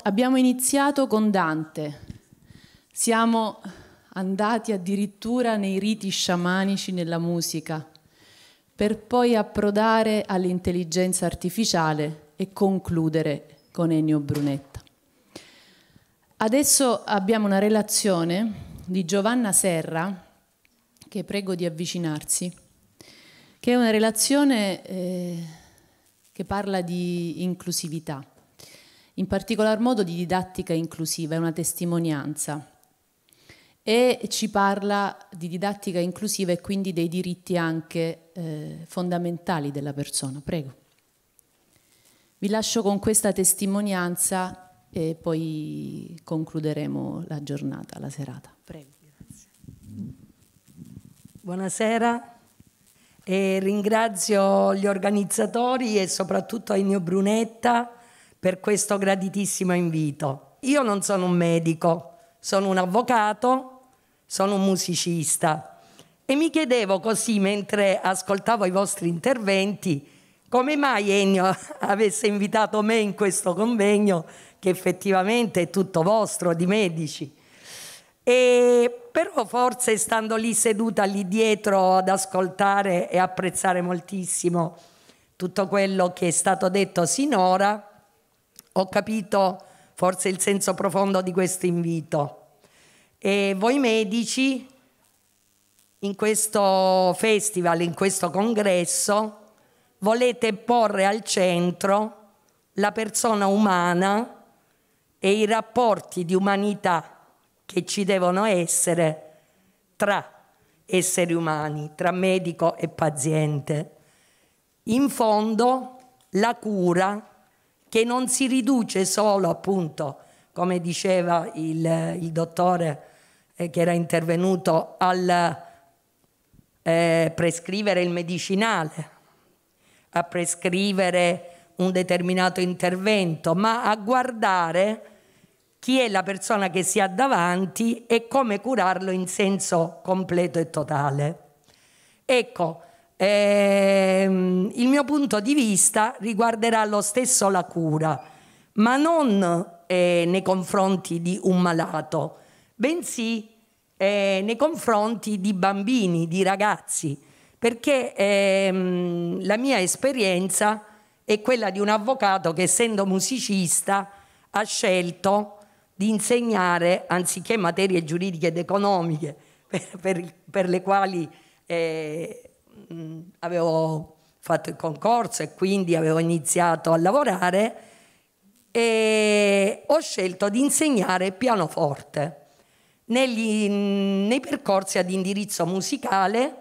Abbiamo iniziato con Dante, siamo andati addirittura nei riti sciamanici nella musica, per poi approdare all'intelligenza artificiale e concludere con Ennio Brunetta. Adesso abbiamo una relazione di Giovanna Serra, che prego di avvicinarsi, che è una relazione eh, che parla di inclusività in particolar modo di didattica inclusiva, è una testimonianza e ci parla di didattica inclusiva e quindi dei diritti anche eh, fondamentali della persona. Prego. Vi lascio con questa testimonianza e poi concluderemo la giornata, la serata. Prego. Grazie. Buonasera e ringrazio gli organizzatori e soprattutto Ennio Brunetta per questo graditissimo invito. Io non sono un medico, sono un avvocato, sono un musicista e mi chiedevo così mentre ascoltavo i vostri interventi come mai Ennio avesse invitato me in questo convegno che effettivamente è tutto vostro di medici. E però forse stando lì seduta lì dietro ad ascoltare e apprezzare moltissimo tutto quello che è stato detto sinora, ho capito forse il senso profondo di questo invito. E voi medici, in questo festival, in questo congresso, volete porre al centro la persona umana e i rapporti di umanità che ci devono essere tra esseri umani, tra medico e paziente. In fondo, la cura che non si riduce solo appunto, come diceva il, il dottore eh, che era intervenuto, al eh, prescrivere il medicinale, a prescrivere un determinato intervento, ma a guardare chi è la persona che si ha davanti e come curarlo in senso completo e totale. Ecco, ehm, il mio punto di vista riguarderà lo stesso la cura, ma non eh, nei confronti di un malato, bensì eh, nei confronti di bambini, di ragazzi, perché ehm, la mia esperienza è quella di un avvocato che essendo musicista ha scelto di insegnare anziché materie giuridiche ed economiche per, per, per le quali eh, mh, mm, avevo fatto il concorso e quindi avevo iniziato a lavorare e ho scelto di insegnare pianoforte negli, mm, nei percorsi ad indirizzo musicale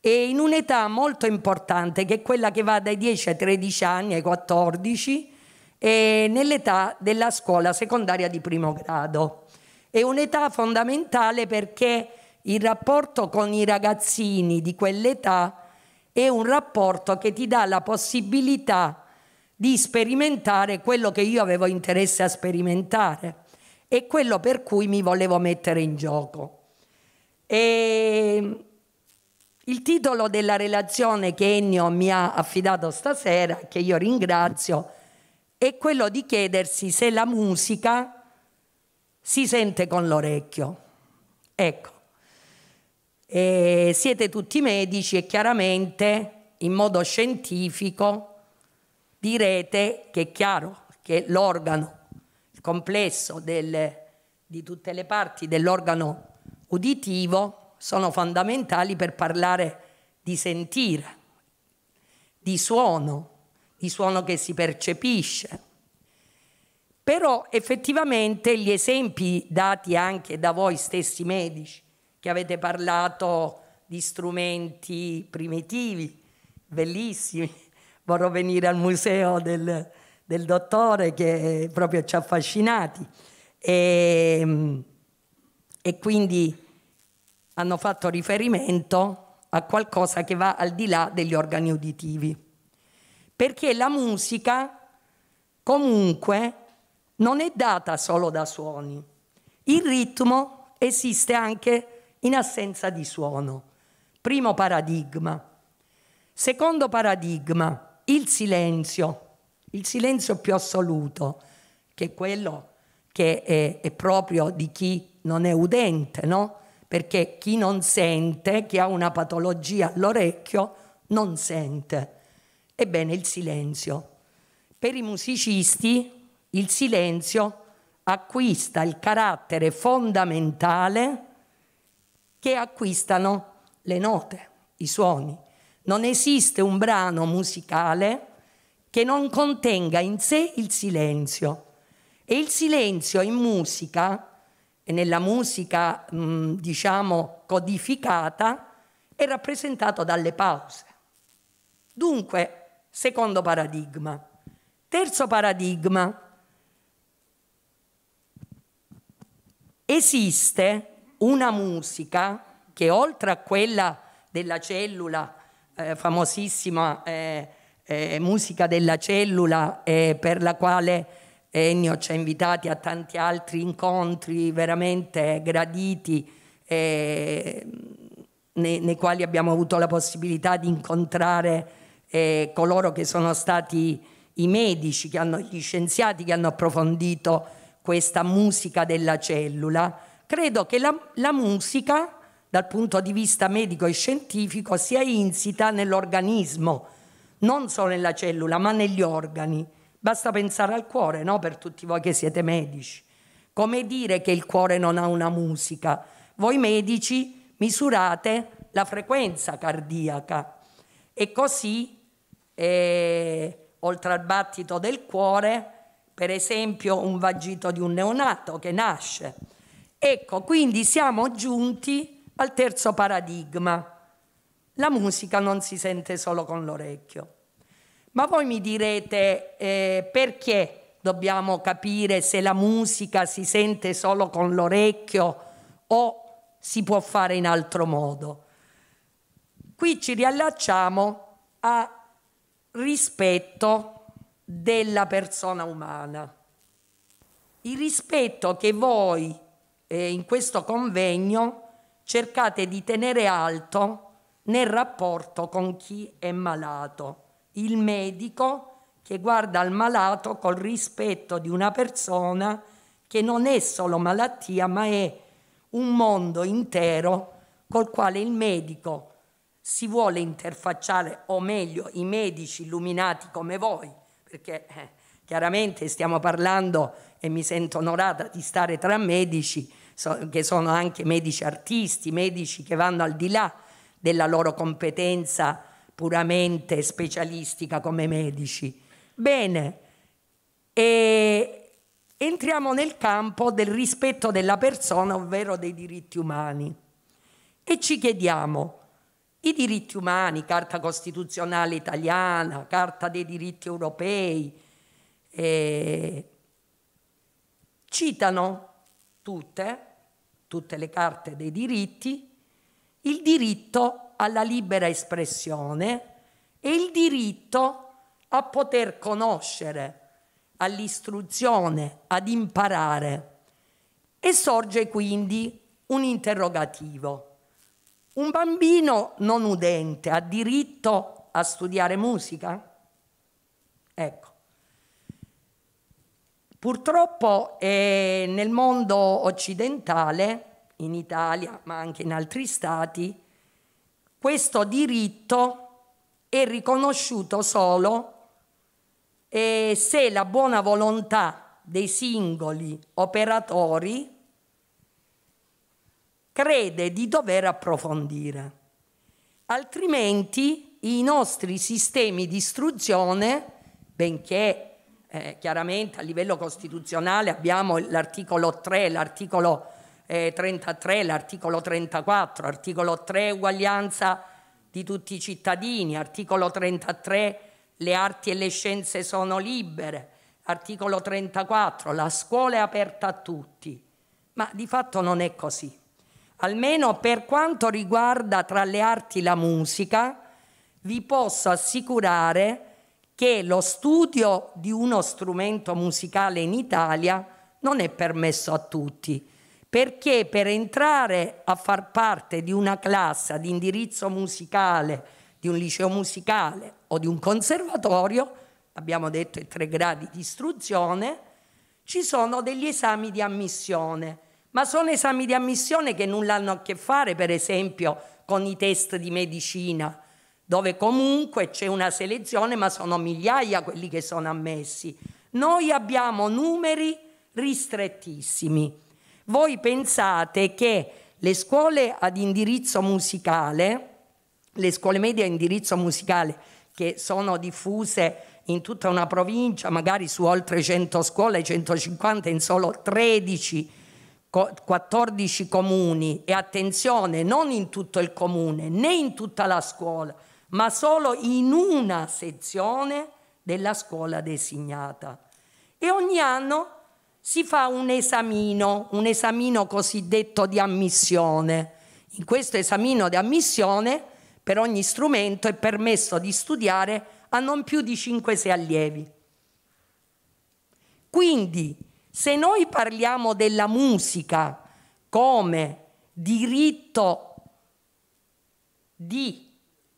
e in un'età molto importante che è quella che va dai 10 ai 13 anni ai 14 e nell'età della scuola secondaria di primo grado. È un'età fondamentale perché il rapporto con i ragazzini di quell'età è un rapporto che ti dà la possibilità di sperimentare quello che io avevo interesse a sperimentare e quello per cui mi volevo mettere in gioco. E ehm, il titolo della relazione che Ennio mi ha affidato stasera, che io ringrazio, è quello di chiedersi se la musica si sente con l'orecchio. Ecco eh, siete tutti medici e chiaramente in modo scientifico direte che è chiaro che l'organo, il complesso del, di tutte le parti dell'organo uditivo sono fondamentali per parlare di sentire, di suono, di suono che si percepisce. Però effettivamente gli esempi dati anche da voi stessi medici che avete parlato di strumenti primitivi, bellissimi. Vorrò venire al museo del, del dottore che proprio ci ha affascinati. E, ehm, e quindi hanno fatto riferimento a qualcosa che va al di là degli organi uditivi. Perché la musica comunque non è data solo da suoni. Il ritmo esiste anche da in assenza di suono. Primo paradigma. Secondo paradigma, il silenzio, il silenzio più assoluto, che è quello che è, è proprio di chi non è udente, no? Perché chi non sente, chi ha una patologia all'orecchio, non sente. Ebbene, il silenzio. Per i musicisti, il silenzio acquista il carattere fondamentale che acquistano le note, i suoni. Non esiste un brano musicale che non contenga in sé il silenzio. E il silenzio in musica, e nella musica mh, diciamo codificata, è rappresentato dalle pause. Dunque, secondo paradigma. Terzo paradigma. Esiste una musica che oltre a quella della cellula, eh, famosissima eh, eh, musica della cellula eh, per la quale Ennio ci ha invitati a tanti altri incontri veramente graditi eh, nei, nei, quali abbiamo avuto la possibilità di incontrare eh, coloro che sono stati i medici, che hanno, gli scienziati che hanno approfondito questa musica della cellula credo che la, la musica, dal punto di vista medico e scientifico, sia insita nell'organismo, non solo nella cellula, ma negli organi. Basta pensare al cuore, no? Per tutti voi che siete medici. Come dire che il cuore non ha una musica? Voi medici misurate la frequenza cardiaca e così, eh, oltre al battito del cuore, per esempio un vagito di un neonato che nasce Ecco, quindi siamo giunti al terzo paradigma. La musica non si sente solo con l'orecchio. Ma voi mi direte eh, perché dobbiamo capire se la musica si sente solo con l'orecchio o si può fare in altro modo? Qui ci riallacciamo al rispetto della persona umana. Il rispetto che voi eh, in questo convegno cercate di tenere alto nel rapporto con chi è malato, il medico che guarda al malato col rispetto di una persona che non è solo malattia, ma è un mondo intero col quale il medico si vuole interfacciare, o meglio, i medici illuminati come voi, perché eh, chiaramente stiamo parlando e mi sento onorata di stare tra medici che sono anche medici artisti, medici che vanno al di là della loro competenza puramente specialistica come medici. Bene, e entriamo nel campo del rispetto della persona, ovvero dei diritti umani. E ci chiediamo, i diritti umani, Carta Costituzionale italiana, Carta dei diritti europei, eh, citano tutte, tutte le carte dei diritti, il diritto alla libera espressione e il diritto a poter conoscere, all'istruzione, ad imparare. E sorge quindi un interrogativo. Un bambino non udente ha diritto a studiare musica? Ecco, Purtroppo eh, nel mondo occidentale, in Italia ma anche in altri stati, questo diritto è riconosciuto solo eh, se la buona volontà dei singoli operatori crede di dover approfondire. Altrimenti i nostri sistemi di istruzione, benché eh, chiaramente a livello costituzionale abbiamo l'articolo 3, l'articolo eh, 33, l'articolo 34, articolo 3 uguaglianza di tutti i cittadini, articolo 33 le arti e le scienze sono libere, articolo 34 la scuola è aperta a tutti, ma di fatto non è così. Almeno per quanto riguarda tra le arti la musica, vi posso assicurare che lo studio di uno strumento musicale in Italia non è permesso a tutti, perché per entrare a far parte di una classe di indirizzo musicale, di un liceo musicale o di un conservatorio, abbiamo detto i tre gradi di istruzione, ci sono degli esami di ammissione, ma sono esami di ammissione che nulla hanno a che fare, per esempio, con i test di medicina dove comunque c'è una selezione, ma sono migliaia quelli che sono ammessi. Noi abbiamo numeri ristrettissimi. Voi pensate che le scuole ad indirizzo musicale, le scuole medie a indirizzo musicale, che sono diffuse in tutta una provincia, magari su oltre 100 scuole, 150 in solo 13 14 comuni e attenzione, non in tutto il comune né in tutta la scuola, ma solo in una sezione della scuola designata. E ogni anno si fa un esamino, un esamino cosiddetto di ammissione. In questo esamino di ammissione per ogni strumento è permesso di studiare a non più di 5-6 allievi. Quindi, se noi parliamo della musica come diritto di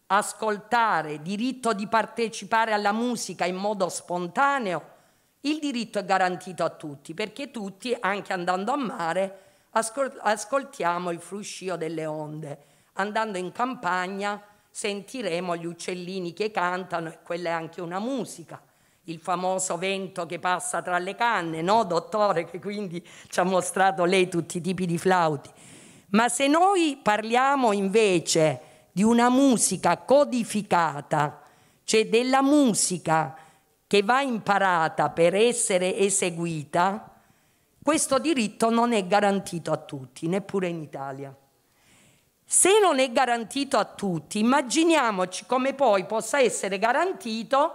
ascoltare, diritto di partecipare alla musica in modo spontaneo, il diritto è garantito a tutti, perché tutti, anche andando a mare, ascoltiamo il fruscio delle onde. Andando in campagna sentiremo gli uccellini che cantano e quella è anche una musica. Il famoso vento che passa tra le canne, no, dottore, che quindi ci ha mostrato lei tutti i tipi di flauti. Ma se noi parliamo invece di una musica codificata, cioè della musica che va imparata per essere eseguita, questo diritto non è garantito a tutti, neppure in Italia. Se non è garantito a tutti, immaginiamoci come poi possa essere garantito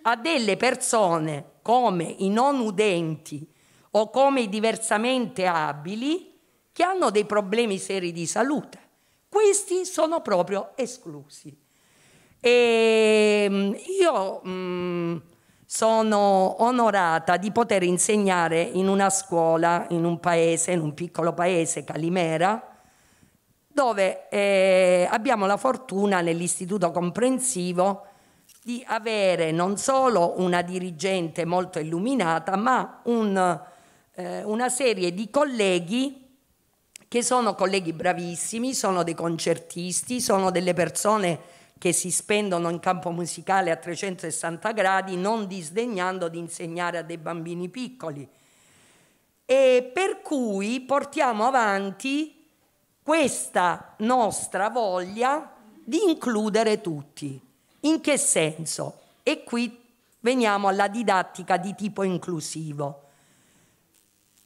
a delle persone come i non udenti o come i diversamente abili che hanno dei problemi seri di salute. Questi sono proprio esclusi. E ehm, io mh, mm, sono onorata di poter insegnare in una scuola, in un paese, in un piccolo paese, Calimera, dove eh, abbiamo la fortuna nell'istituto comprensivo di avere non solo una dirigente molto illuminata, ma un, eh, una serie di colleghi che sono colleghi bravissimi, sono dei concertisti, sono delle persone che si spendono in campo musicale a 360 gradi, non disdegnando di insegnare a dei bambini piccoli. E per cui portiamo avanti questa nostra voglia di includere tutti. In che senso? E qui veniamo alla didattica di tipo inclusivo.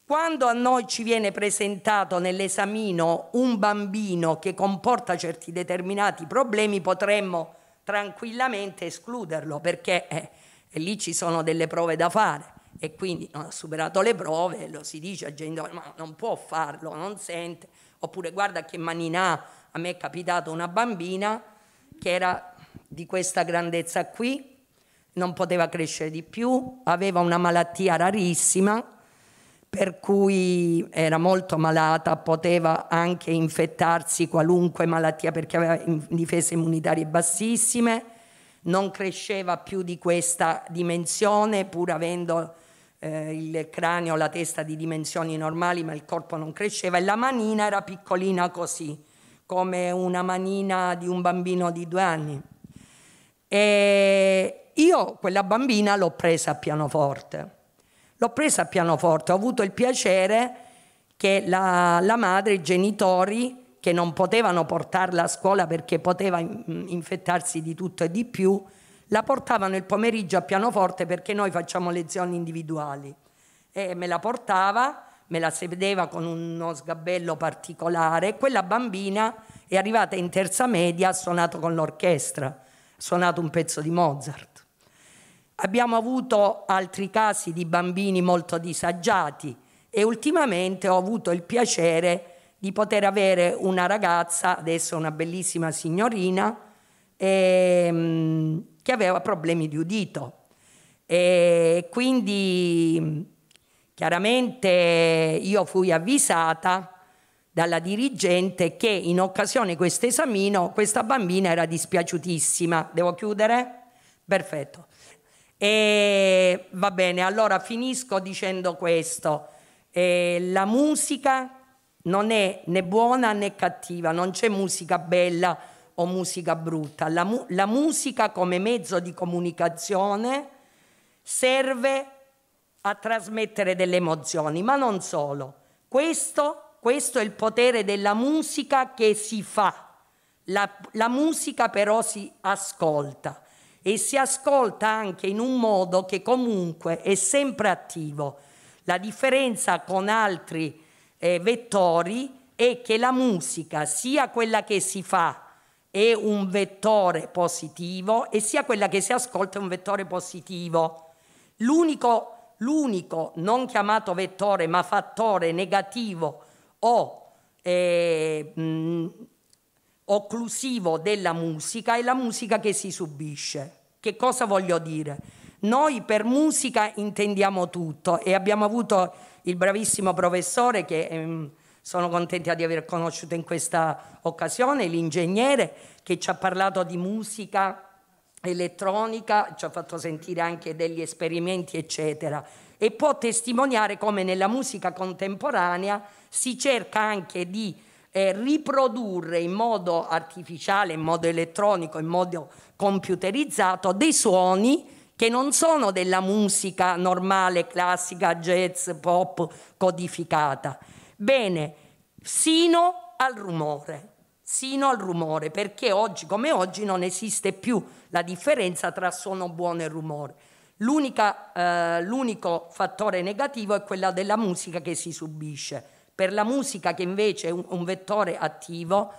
Quando a noi ci viene presentato nell'esamino un bambino che comporta certi determinati problemi, potremmo tranquillamente escluderlo perché eh, lì ci sono delle prove da fare e quindi non ha superato le prove, lo si dice a genitore, ma non può farlo, non sente, oppure guarda che manina ha, a me è capitato una bambina che era di questa grandezza qui, non poteva crescere di più, aveva una malattia rarissima, per cui era molto malata, poteva anche infettarsi qualunque malattia perché aveva difese immunitarie bassissime, non cresceva più di questa dimensione pur avendo eh, il cranio, la testa di dimensioni normali, ma il corpo non cresceva e la manina era piccolina così, come una manina di un bambino di due anni. E io quella bambina l'ho presa a pianoforte L'ho presa a pianoforte, ho avuto il piacere che la, la madre, i genitori, che non potevano portarla a scuola perché poteva infettarsi di tutto e di più, la portavano il pomeriggio a pianoforte perché noi facciamo lezioni individuali. E me la portava, me la sedeva con uno sgabello particolare. Quella bambina è arrivata in terza media, ha suonato con l'orchestra, ha suonato un pezzo di Mozart. Abbiamo avuto altri casi di bambini molto disagiati e ultimamente ho avuto il piacere di poter avere una ragazza, adesso una bellissima signorina, ehm, che aveva problemi di udito. E quindi chiaramente io fui avvisata dalla dirigente che in occasione di questo esamino questa bambina era dispiaciutissima. Devo chiudere? Perfetto. E va bene, allora finisco dicendo questo. E la musica non è né buona né cattiva, non c'è musica bella o musica brutta. La, mu- la musica come mezzo di comunicazione serve a trasmettere delle emozioni, ma non solo. Questo, questo è il potere della musica che si fa. La, la musica però si ascolta e si ascolta anche in un modo che comunque è sempre attivo. La differenza con altri eh, vettori è che la musica, sia quella che si fa, è un vettore positivo e sia quella che si ascolta è un vettore positivo. L'unico, l'unico non chiamato vettore ma fattore negativo o eh, mh, occlusivo della musica e la musica che si subisce. Che cosa voglio dire? Noi per musica intendiamo tutto e abbiamo avuto il bravissimo professore che ehm, sono contenta di aver conosciuto in questa occasione, l'ingegnere che ci ha parlato di musica elettronica, ci ha fatto sentire anche degli esperimenti, eccetera, e può testimoniare come nella musica contemporanea si cerca anche di eh, riprodurre in modo artificiale, in modo elettronico, in modo computerizzato dei suoni che non sono della musica normale, classica, jazz, pop codificata. Bene, sino al rumore, sino al rumore, perché oggi come oggi non esiste più la differenza tra suono buono e rumore. Eh, l'unico eh, fattore negativo è quello della musica che si subisce per la musica, che invece è un, un vettore attivo,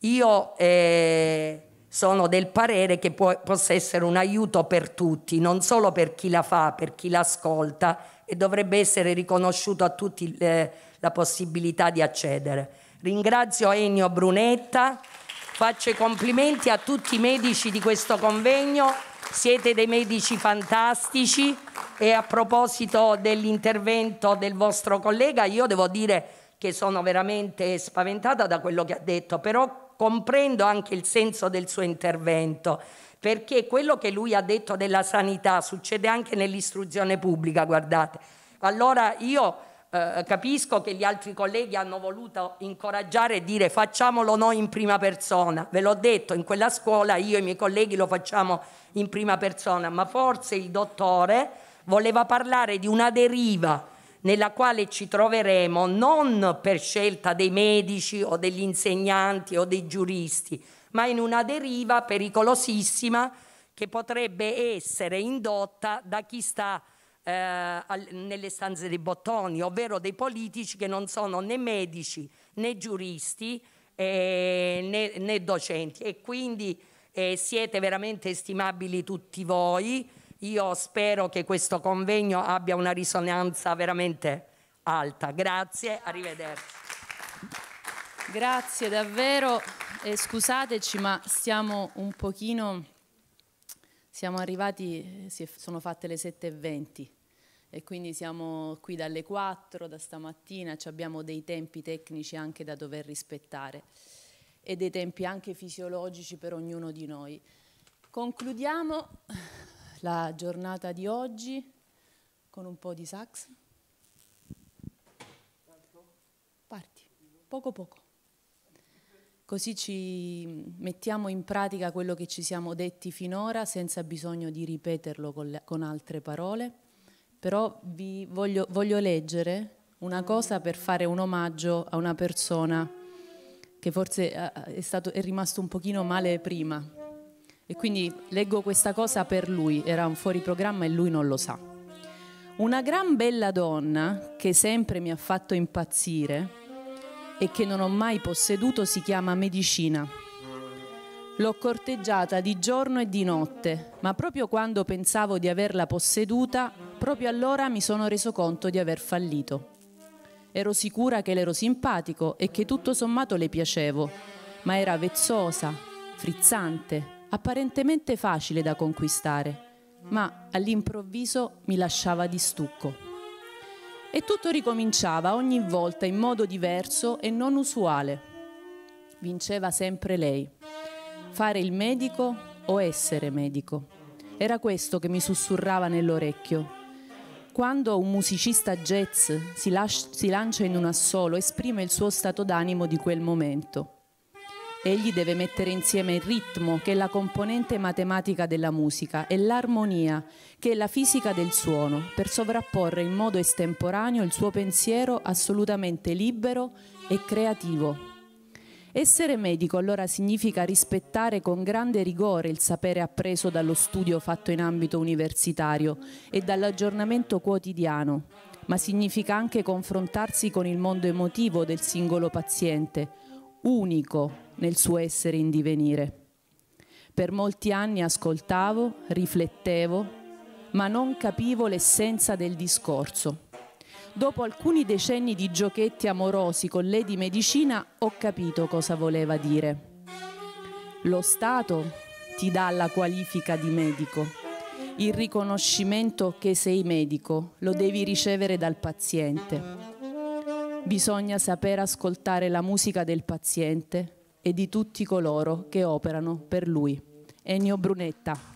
io eh, sono del parere che può, possa essere un aiuto per tutti, non solo per chi la fa, per chi l'ascolta e dovrebbe essere riconosciuto a tutti le, eh, la possibilità di accedere. Ringrazio Ennio Brunetta, faccio i complimenti a tutti i medici di questo convegno, siete dei medici fantastici. E a proposito dell'intervento del vostro collega, io devo dire che sono veramente spaventata da quello che ha detto, però comprendo anche il senso del suo intervento, perché quello che lui ha detto della sanità succede anche nell'istruzione pubblica, guardate. Allora io eh, capisco che gli altri colleghi hanno voluto incoraggiare e dire facciamolo noi in prima persona, ve l'ho detto, in quella scuola io e i miei colleghi lo facciamo in prima persona, ma forse il dottore voleva parlare di una deriva nella quale ci troveremo non per scelta dei medici o degli insegnanti o dei giuristi, ma in una deriva pericolosissima che potrebbe essere indotta da chi sta eh, al, nelle stanze dei bottoni, ovvero dei politici che non sono né medici né giuristi eh, né, né, docenti. E quindi eh, siete veramente stimabili tutti voi. Io spero che questo convegno abbia una risonanza veramente alta. Grazie, arrivederci. Grazie davvero e scusateci ma stiamo un pochino, siamo arrivati, sono fatte le 7.20 e quindi siamo qui dalle 4 da stamattina, abbiamo dei tempi tecnici anche da dover rispettare e dei tempi anche fisiologici per ognuno di noi. Concludiamo la giornata di oggi con un po' di sax. Parti, poco poco. Così ci mettiamo in pratica quello che ci siamo detti finora senza bisogno di ripeterlo con, le, con altre parole, però vi voglio, voglio leggere una cosa per fare un omaggio a una persona che forse eh, eh, è, stato, è rimasto un pochino male prima. E quindi leggo questa cosa per lui, era un fuori programma e lui non lo sa. Una gran bella donna che sempre mi ha fatto impazzire e che non ho mai posseduto si chiama Medicina. L'ho corteggiata di giorno e di notte, ma proprio quando pensavo di averla posseduta, proprio allora mi sono reso conto di aver fallito. Ero sicura che le ero simpatico e che tutto sommato le piacevo, ma era vezzosa, frizzante, apparentemente facile da conquistare, ma all'improvviso mi lasciava di stucco. E tutto ricominciava ogni volta in modo diverso e non usuale. Vinceva sempre lei. Fare il medico o essere medico. Era questo che mi sussurrava nell'orecchio. Quando un musicista jazz si, si lancia in un assolo, esprime il suo stato d'animo di quel momento. Egli deve mettere insieme il ritmo, che è la componente matematica della musica, e l'armonia, che è la fisica del suono, per sovrapporre in modo estemporaneo il suo pensiero assolutamente libero e creativo. Essere medico allora significa rispettare con grande rigore il sapere appreso dallo studio fatto in ambito universitario e dall'aggiornamento quotidiano, ma significa anche confrontarsi con il mondo emotivo del singolo paziente, unico nel suo essere in divenire. Per molti anni ascoltavo, riflettevo, ma non capivo l'essenza del discorso. Dopo alcuni decenni di giochetti amorosi con lei di medicina ho capito cosa voleva dire. Lo Stato ti dà la qualifica di medico, il riconoscimento che sei medico lo devi ricevere dal paziente bisogna saper ascoltare la musica del paziente e di tutti coloro che operano per lui. Ennio Brunetta.